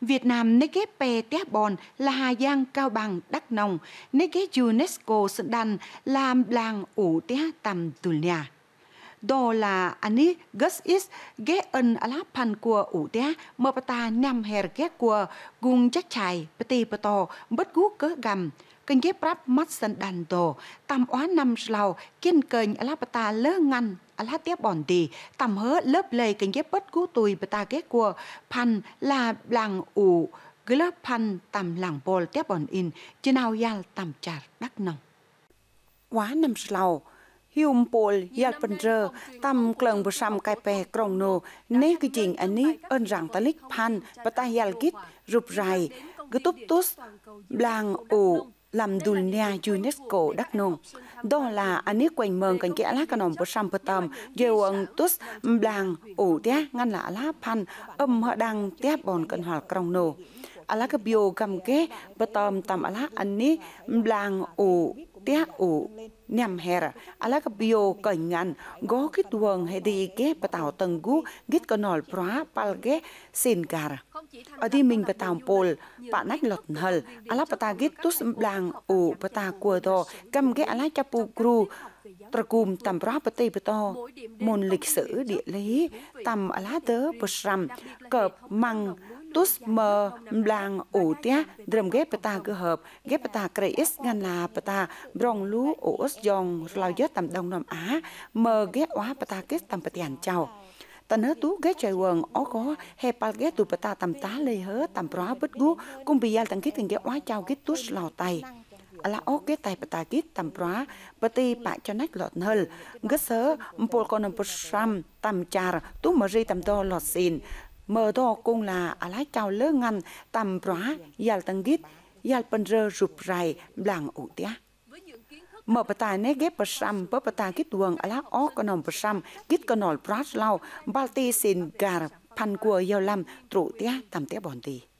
Việt Nam Negeb Pe Bon là Hà Giang Cao Bằng Đắk Nông, Negeb UNESCO Sơn Đan là làng ủ tía tầm tù nhà đồ là anh ấy gus is ge an alapan của ủ tia mơ ta nam her ghé của gung chắc chài pati pato bất gút cớ gầm kênh ghép rap mắt sân đàn đồ tam oá năm lào kiên kênh alapata lơ ngăn ala tiếp bòn đi tam hớ lớp lầy kênh ghép bất cú tùy ta ghé của pan là làng ủ lớp pan tam làng bol tiếp bòn in chứ nào yal tam char đắc nông, quá năm lào hium pol yal pandre tam klang bu sam kai pe krong no ne ki jing ani ơn rằng ta pan và ta yal git rup rai gutup tus blang u làm dunia UNESCO đắc nông. Đó là anh ấy quanh mờn cần kẽ lá cả nòng bờ sâm bờ tầm, dêu ông tус blang ủ té ngăn là lá pan âm họ đang té bòn cần hòa krong nô. Ala cái biểu gam kế bờ tầm tầm ala anh ấy blang ủ u nem hera alaka bio koingan go kit wong hedi ge patao tanggu git konol pra palge sinkar adi mình patao pol pa nách lot hal ala pata git tus blang u pata kwa to kam ge ala chapu kru ត្រគូមតំប្រោះប្រតិបតមុនលិខិសឺឌីលីតំអឡាទើប្រស្រាំកើបម៉ាំង tus mờ blang ủ tia drum ghép ta cơ hợp ghép ta kreis ngăn là ta brong lú ổ dòng lao dớt tầm đông nam á mờ ghép oá ta kết tầm tiền chào ta nớ tú ghép trời quần ó có he pal ghép tụ ta tầm tá lê hớ tầm pró bít gú cùng bì yal tăng kít tình ghép oá chào ghép tút lò tay là ốc cái tài bà kít tầm pró bà tì bà cho nách lọt nhl ghép sớ mpol con mpol sam tầm chà tú mờ ri tầm to lọt xin mơ đó cũng là à lái chào lớn ngăn tầm rõ yal tăng gít yal pan rơ rụp rài làng ủ tía mở bà tài nè ghép bà xăm bà bà tài kít đường à lá ó con nồng bà xăm kít con nòng bát lau bà tê xin gà pan cua yal làm trụ tía tầm tía bòn tì